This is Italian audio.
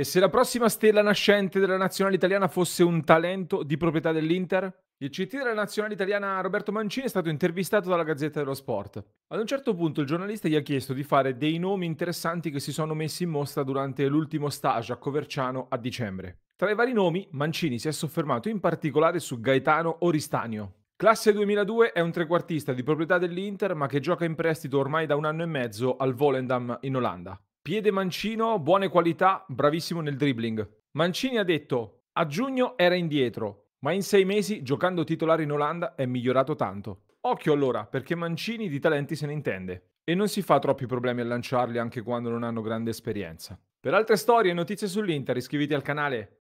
E se la prossima stella nascente della nazionale italiana fosse un talento di proprietà dell'Inter? Il CT della nazionale italiana Roberto Mancini è stato intervistato dalla Gazzetta dello Sport. Ad un certo punto il giornalista gli ha chiesto di fare dei nomi interessanti che si sono messi in mostra durante l'ultimo stage a Coverciano a dicembre. Tra i vari nomi, Mancini si è soffermato in particolare su Gaetano Oristanio. Classe 2002 è un trequartista di proprietà dell'Inter ma che gioca in prestito ormai da un anno e mezzo al Volendam in Olanda. Piede mancino, buone qualità, bravissimo nel dribbling. Mancini ha detto, a giugno era indietro, ma in sei mesi, giocando titolare in Olanda, è migliorato tanto. Occhio allora, perché Mancini di talenti se ne intende. E non si fa troppi problemi a lanciarli anche quando non hanno grande esperienza. Per altre storie e notizie sull'Inter iscriviti al canale.